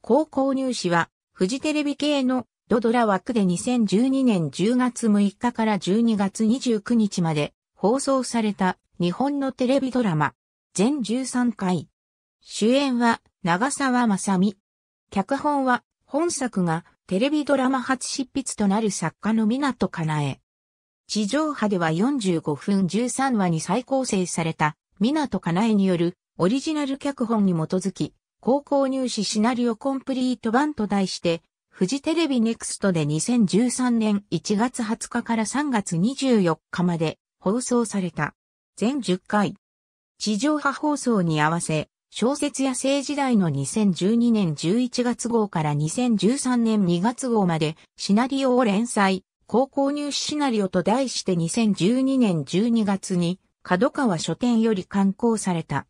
高校入試は、フジテレビ系のドドラ枠で2012年10月6日から12月29日まで放送された日本のテレビドラマ、全13回。主演は長澤まさみ。脚本は本作がテレビドラマ初執筆となる作家の港かなえ。地上波では45分13話に再構成された港かなえによるオリジナル脚本に基づき高校入試シナリオコンプリート版と題して、フジテレビネクストで2013年1月20日から3月24日まで放送された。全10回。地上波放送に合わせ、小説や政時代の2012年11月号から2013年2月号までシナリオを連載、高校入試シナリオと題して2012年12月に角川書店より刊行された。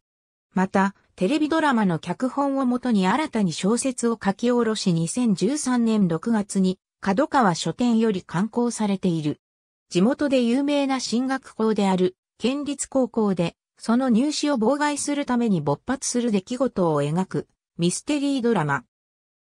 また、テレビドラマの脚本をもとに新たに小説を書き下ろし2013年6月に角川書店より刊行されている。地元で有名な進学校である県立高校でその入試を妨害するために勃発する出来事を描くミステリードラマ。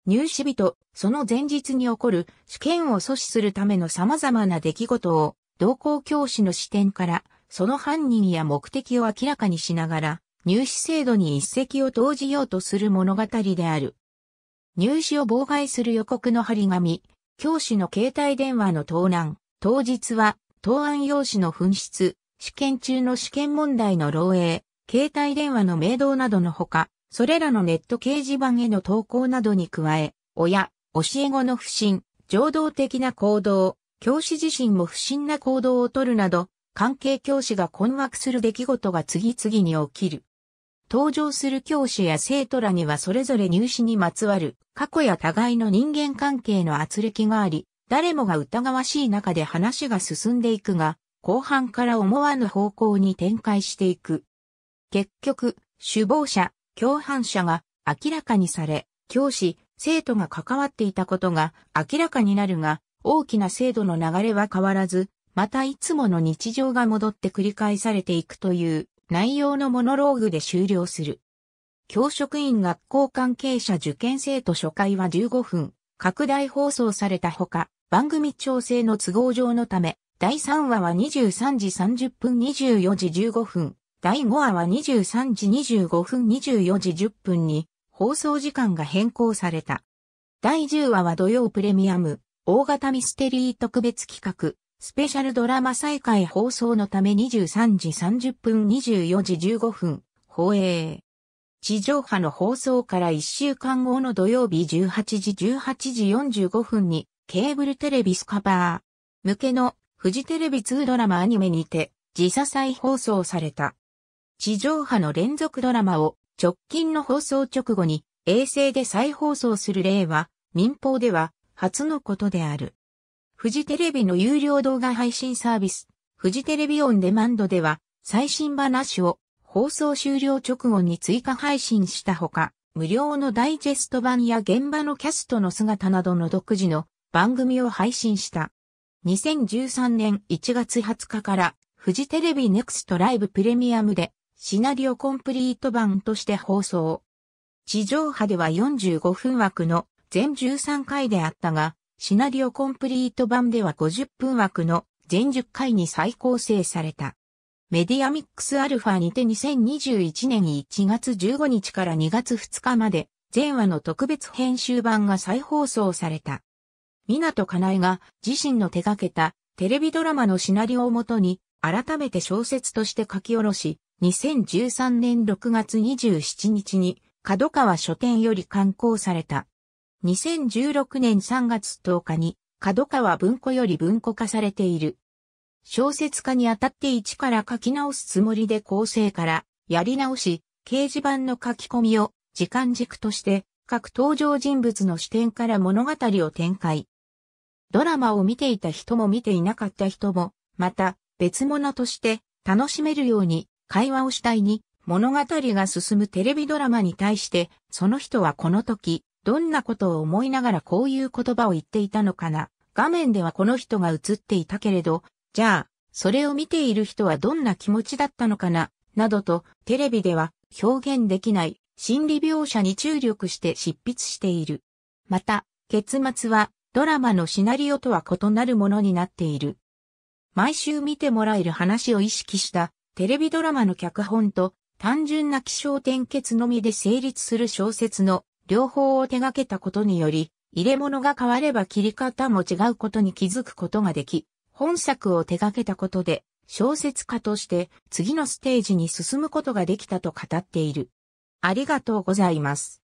入試日とその前日に起こる試験を阻止するための様々な出来事を同校教師の視点からその犯人や目的を明らかにしながら入試制度に一石を投じようとする物語である。入試を妨害する予告の張り紙、教師の携帯電話の盗難、当日は答案用紙の紛失、試験中の試験問題の漏洩、携帯電話の明導などのほか、それらのネット掲示板への投稿などに加え、親、教え子の不審、情動的な行動、教師自身も不審な行動をとるなど、関係教師が困惑する出来事が次々に起きる。登場する教師や生徒らにはそれぞれ入試にまつわる過去や互いの人間関係の圧力があり、誰もが疑わしい中で話が進んでいくが、後半から思わぬ方向に展開していく。結局、首謀者、共犯者が明らかにされ、教師、生徒が関わっていたことが明らかになるが、大きな制度の流れは変わらず、またいつもの日常が戻って繰り返されていくという、内容のモノローグで終了する。教職員学校関係者受験生と初回は15分、拡大放送されたほか、番組調整の都合上のため、第3話は23時30分24時15分、第5話は23時25分24時10分に放送時間が変更された。第10話は土曜プレミアム、大型ミステリー特別企画、スペシャルドラマ再開放送のため23時30分24時15分、放映。地上波の放送から1週間後の土曜日18時18時45分に、ケーブルテレビスカバー向けのフジテレビ2ドラマアニメにて、時差再放送された。地上波の連続ドラマを直近の放送直後に衛星で再放送する例は民放では初のことである。フジテレビの有料動画配信サービス、フジテレビオンデマンドでは、最新話を放送終了直後に追加配信したほか、無料のダイジェスト版や現場のキャストの姿などの独自の番組を配信した。2013年1月20日から、フジテレビネクストライブプレミアムで、シナリオコンプリート版として放送。地上波では45分枠の全13回であったが、シナリオコンプリート版では50分枠の全10回に再構成された。メディアミックスアルファにて2021年1月15日から2月2日まで前話の特別編集版が再放送された。港かなえが自身の手掛けたテレビドラマのシナリオをもとに改めて小説として書き下ろし、2013年6月27日に角川書店より刊行された。2016年3月10日に、角川文庫より文庫化されている。小説家にあたって一から書き直すつもりで構成からやり直し、掲示板の書き込みを時間軸として各登場人物の視点から物語を展開。ドラマを見ていた人も見ていなかった人も、また別物として楽しめるように会話を主体に物語が進むテレビドラマに対してその人はこの時どんなことを思いながらこういう言葉を言っていたのかな。画面ではこの人が映っていたけれど、じゃあ、それを見ている人はどんな気持ちだったのかな、などと、テレビでは表現できない心理描写に注力して執筆している。また、結末はドラマのシナリオとは異なるものになっている。毎週見てもらえる話を意識したテレビドラマの脚本と単純な気象点結のみで成立する小説の両方を手掛けたことにより、入れ物が変われば切り方も違うことに気づくことができ、本作を手掛けたことで、小説家として次のステージに進むことができたと語っている。ありがとうございます。